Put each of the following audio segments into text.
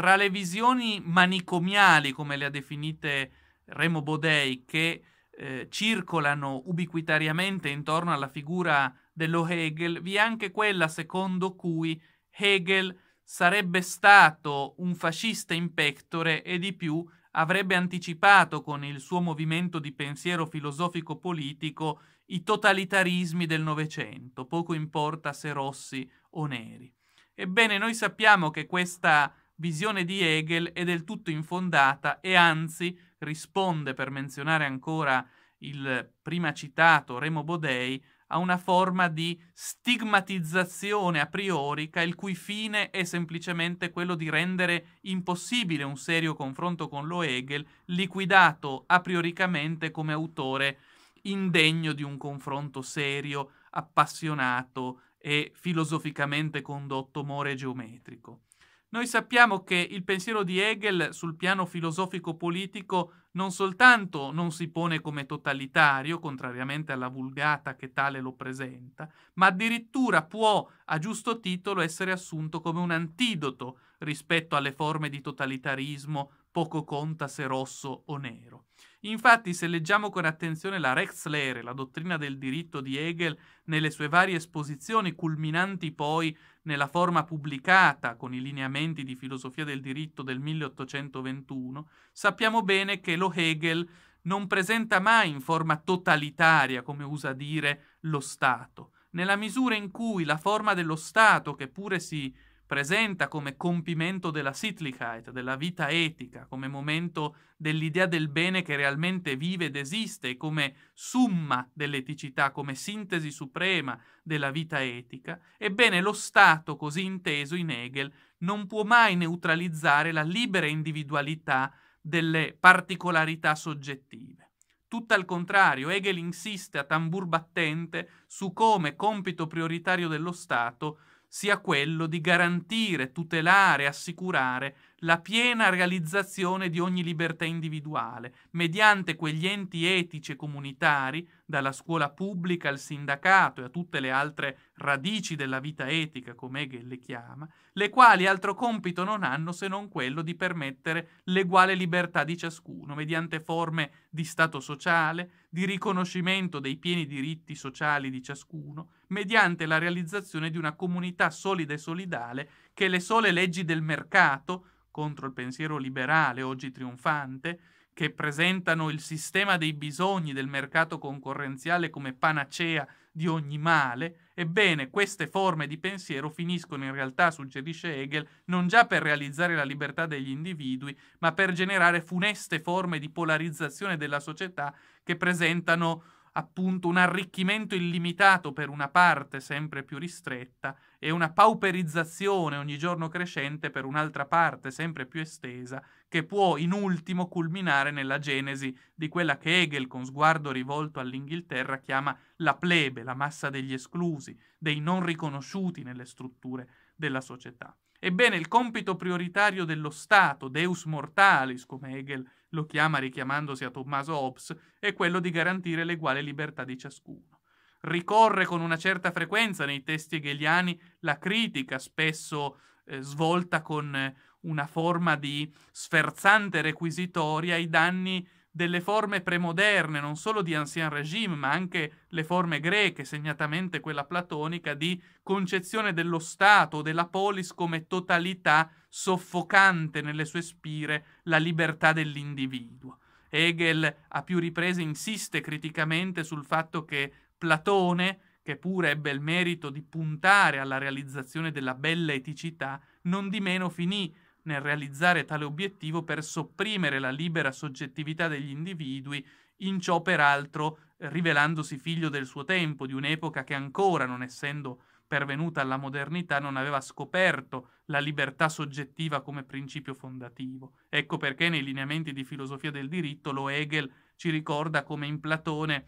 tra le visioni manicomiali, come le ha definite Remo Bodei, che eh, circolano ubiquitariamente intorno alla figura dello Hegel, vi è anche quella secondo cui Hegel sarebbe stato un fascista in pectore e di più avrebbe anticipato con il suo movimento di pensiero filosofico-politico i totalitarismi del Novecento, poco importa se rossi o neri. Ebbene, noi sappiamo che questa visione di Hegel è del tutto infondata e anzi risponde, per menzionare ancora il prima citato Remo Bodei, a una forma di stigmatizzazione a priorica il cui fine è semplicemente quello di rendere impossibile un serio confronto con lo Hegel, liquidato a prioricamente come autore indegno di un confronto serio, appassionato e filosoficamente condotto more geometrico. Noi sappiamo che il pensiero di Hegel sul piano filosofico-politico non soltanto non si pone come totalitario, contrariamente alla vulgata che tale lo presenta, ma addirittura può, a giusto titolo, essere assunto come un antidoto rispetto alle forme di totalitarismo poco conta se rosso o nero. Infatti, se leggiamo con attenzione la Rex la dottrina del diritto di Hegel, nelle sue varie esposizioni, culminanti poi nella forma pubblicata con i lineamenti di filosofia del diritto del 1821, sappiamo bene che lo Hegel non presenta mai in forma totalitaria, come usa dire, lo Stato. Nella misura in cui la forma dello Stato, che pure si presenta come compimento della Sittlichkeit, della vita etica, come momento dell'idea del bene che realmente vive ed esiste, come summa dell'eticità, come sintesi suprema della vita etica, ebbene lo Stato, così inteso in Hegel, non può mai neutralizzare la libera individualità delle particolarità soggettive. Tutto al contrario, Hegel insiste a tambur battente su come compito prioritario dello Stato sia quello di garantire, tutelare, assicurare la piena realizzazione di ogni libertà individuale, mediante quegli enti etici e comunitari, dalla scuola pubblica al sindacato e a tutte le altre radici della vita etica, come Hegel le chiama, le quali altro compito non hanno se non quello di permettere l'eguale libertà di ciascuno, mediante forme di Stato sociale, di riconoscimento dei pieni diritti sociali di ciascuno, mediante la realizzazione di una comunità solida e solidale che le sole leggi del mercato contro il pensiero liberale oggi trionfante, che presentano il sistema dei bisogni del mercato concorrenziale come panacea di ogni male, ebbene queste forme di pensiero finiscono in realtà, suggerisce Hegel, non già per realizzare la libertà degli individui, ma per generare funeste forme di polarizzazione della società che presentano appunto un arricchimento illimitato per una parte sempre più ristretta e una pauperizzazione ogni giorno crescente per un'altra parte sempre più estesa, che può in ultimo culminare nella genesi di quella che Hegel, con sguardo rivolto all'Inghilterra, chiama la plebe, la massa degli esclusi, dei non riconosciuti nelle strutture della società. Ebbene, il compito prioritario dello Stato, Deus mortalis, come Hegel lo chiama richiamandosi a Tommaso Hobbes, è quello di garantire l'eguale libertà di ciascuno. Ricorre con una certa frequenza nei testi hegeliani la critica, spesso eh, svolta con eh, una forma di sferzante requisitoria, ai danni delle forme premoderne, non solo di ancien Régime, ma anche le forme greche, segnatamente quella platonica, di concezione dello Stato, della polis come totalità soffocante nelle sue spire la libertà dell'individuo. Hegel a più riprese insiste criticamente sul fatto che Platone, che pure ebbe il merito di puntare alla realizzazione della bella eticità, non di meno finì nel realizzare tale obiettivo per sopprimere la libera soggettività degli individui, in ciò peraltro rivelandosi figlio del suo tempo, di un'epoca che ancora, non essendo pervenuta alla modernità, non aveva scoperto la libertà soggettiva come principio fondativo. Ecco perché nei lineamenti di filosofia del diritto lo Hegel ci ricorda come in Platone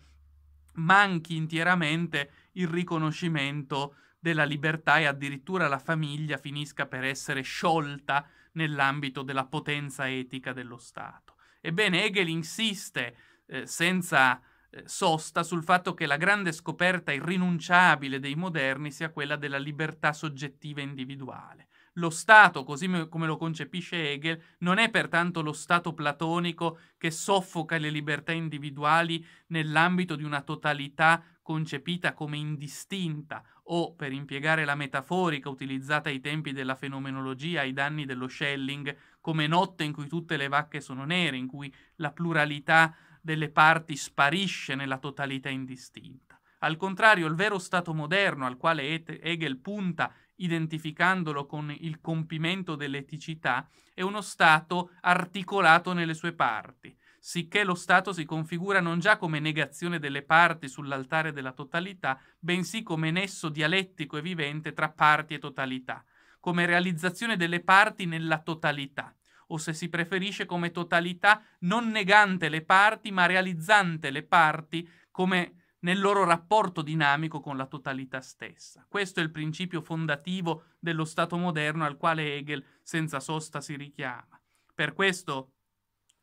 manchi intieramente il riconoscimento della libertà e addirittura la famiglia finisca per essere sciolta nell'ambito della potenza etica dello Stato. Ebbene, Hegel insiste eh, senza eh, sosta sul fatto che la grande scoperta irrinunciabile dei moderni sia quella della libertà soggettiva individuale. Lo Stato, così come lo concepisce Hegel, non è pertanto lo Stato platonico che soffoca le libertà individuali nell'ambito di una totalità concepita come indistinta o, per impiegare la metaforica utilizzata ai tempi della fenomenologia ai danni dello Schelling, come notte in cui tutte le vacche sono nere, in cui la pluralità delle parti sparisce nella totalità indistinta. Al contrario, il vero Stato moderno al quale Hegel punta identificandolo con il compimento dell'eticità, è uno Stato articolato nelle sue parti, sicché lo Stato si configura non già come negazione delle parti sull'altare della totalità, bensì come nesso dialettico e vivente tra parti e totalità, come realizzazione delle parti nella totalità o se si preferisce come totalità non negante le parti ma realizzante le parti come nel loro rapporto dinamico con la totalità stessa. Questo è il principio fondativo dello Stato moderno al quale Hegel senza sosta si richiama. Per questo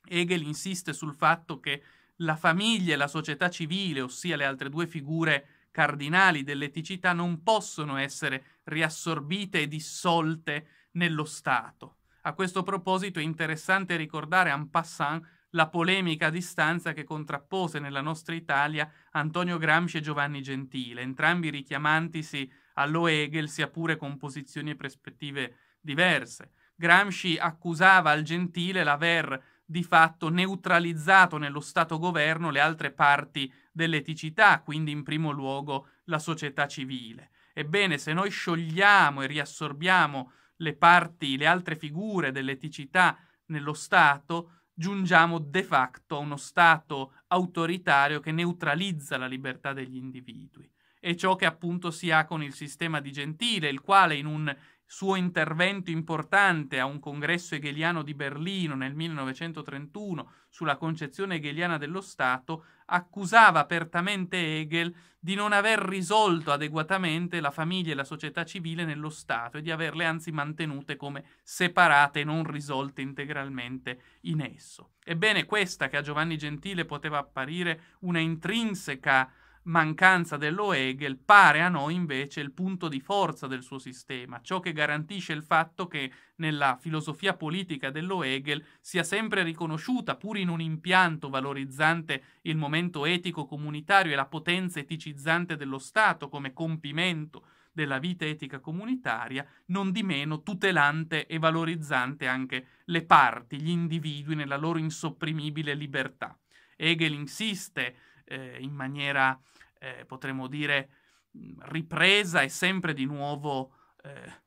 Hegel insiste sul fatto che la famiglia e la società civile, ossia le altre due figure cardinali dell'eticità, non possono essere riassorbite e dissolte nello Stato. A questo proposito è interessante ricordare en passant la polemica a distanza che contrappose nella nostra Italia Antonio Gramsci e Giovanni Gentile, entrambi richiamantisi allo Hegel sia pure con posizioni e prospettive diverse. Gramsci accusava al Gentile l'aver di fatto neutralizzato nello Stato governo le altre parti dell'eticità, quindi in primo luogo la società civile. Ebbene, se noi sciogliamo e riassorbiamo le parti, le altre figure dell'eticità nello Stato, giungiamo de facto a uno Stato autoritario che neutralizza la libertà degli individui. E ciò che appunto si ha con il sistema di Gentile, il quale in un suo intervento importante a un congresso hegeliano di Berlino nel 1931 sulla concezione hegeliana dello Stato, accusava apertamente Hegel di non aver risolto adeguatamente la famiglia e la società civile nello Stato e di averle anzi mantenute come separate e non risolte integralmente in esso. Ebbene, questa che a Giovanni Gentile poteva apparire una intrinseca mancanza dello Hegel pare a noi invece il punto di forza del suo sistema, ciò che garantisce il fatto che nella filosofia politica dello Hegel sia sempre riconosciuta, pur in un impianto valorizzante il momento etico comunitario e la potenza eticizzante dello Stato come compimento della vita etica comunitaria, non di meno tutelante e valorizzante anche le parti, gli individui nella loro insopprimibile libertà. Hegel insiste eh, in maniera eh, potremmo dire, ripresa e sempre di nuovo eh,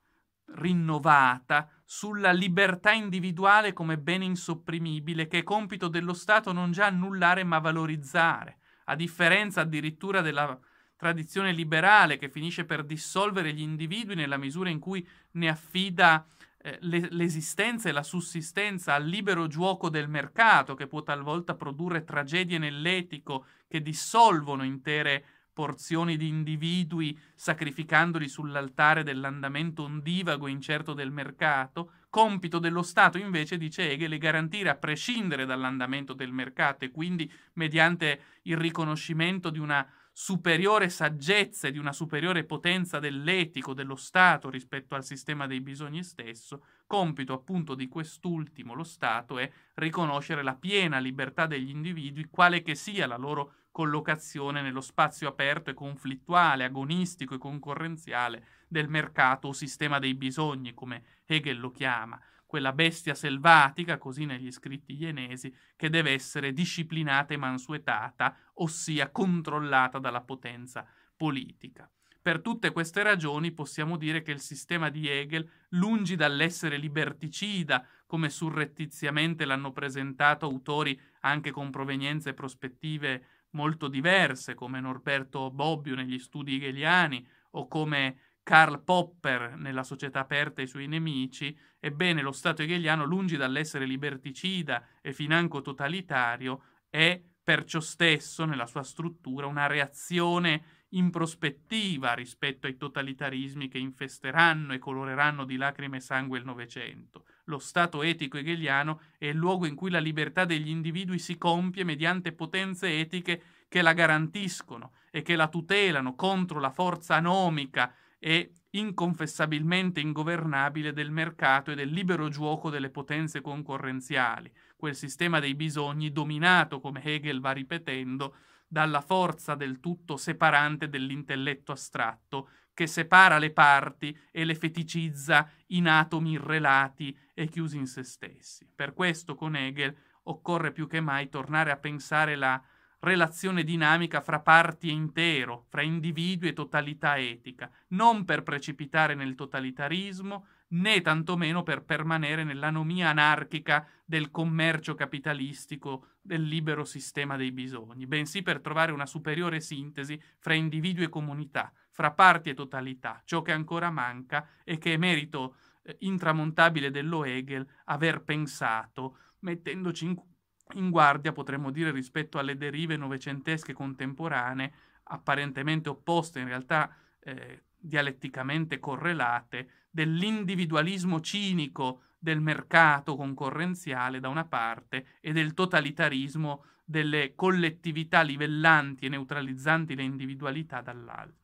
rinnovata sulla libertà individuale come bene insopprimibile che è compito dello Stato non già annullare ma valorizzare, a differenza addirittura della tradizione liberale che finisce per dissolvere gli individui nella misura in cui ne affida eh, l'esistenza e la sussistenza al libero gioco del mercato che può talvolta produrre tragedie nell'etico che dissolvono intere porzioni di individui sacrificandoli sull'altare dell'andamento ondivago e incerto del mercato, compito dello Stato invece, dice Hegel, è garantire a prescindere dall'andamento del mercato e quindi mediante il riconoscimento di una superiore saggezza e di una superiore potenza dell'etico dello Stato rispetto al sistema dei bisogni stesso, compito appunto di quest'ultimo, lo Stato, è riconoscere la piena libertà degli individui, quale che sia la loro collocazione nello spazio aperto e conflittuale, agonistico e concorrenziale del mercato o sistema dei bisogni, come Hegel lo chiama quella bestia selvatica, così negli scritti ienesi, che deve essere disciplinata e mansuetata, ossia controllata dalla potenza politica. Per tutte queste ragioni possiamo dire che il sistema di Hegel, lungi dall'essere liberticida, come surrettiziamente l'hanno presentato autori anche con provenienze e prospettive molto diverse, come Norberto Bobbio negli studi hegeliani o come Karl Popper nella società aperta ai suoi nemici, ebbene lo Stato hegeliano, lungi dall'essere liberticida e financo totalitario, è perciò stesso nella sua struttura una reazione in prospettiva rispetto ai totalitarismi che infesteranno e coloreranno di lacrime e sangue il Novecento. Lo Stato etico hegeliano è il luogo in cui la libertà degli individui si compie mediante potenze etiche che la garantiscono e che la tutelano contro la forza anomica e inconfessabilmente ingovernabile del mercato e del libero gioco delle potenze concorrenziali, quel sistema dei bisogni dominato, come Hegel va ripetendo, dalla forza del tutto separante dell'intelletto astratto, che separa le parti e le feticizza in atomi irrelati e chiusi in se stessi. Per questo con Hegel occorre più che mai tornare a pensare la relazione dinamica fra parti e intero, fra individui e totalità etica, non per precipitare nel totalitarismo, né tantomeno per permanere nell'anomia anarchica del commercio capitalistico, del libero sistema dei bisogni, bensì per trovare una superiore sintesi fra individui e comunità, fra parti e totalità, ciò che ancora manca e che è merito eh, intramontabile dello Hegel aver pensato, mettendoci in in guardia, potremmo dire, rispetto alle derive novecentesche contemporanee, apparentemente opposte, in realtà eh, dialetticamente correlate, dell'individualismo cinico del mercato concorrenziale da una parte e del totalitarismo delle collettività livellanti e neutralizzanti le individualità dall'altra.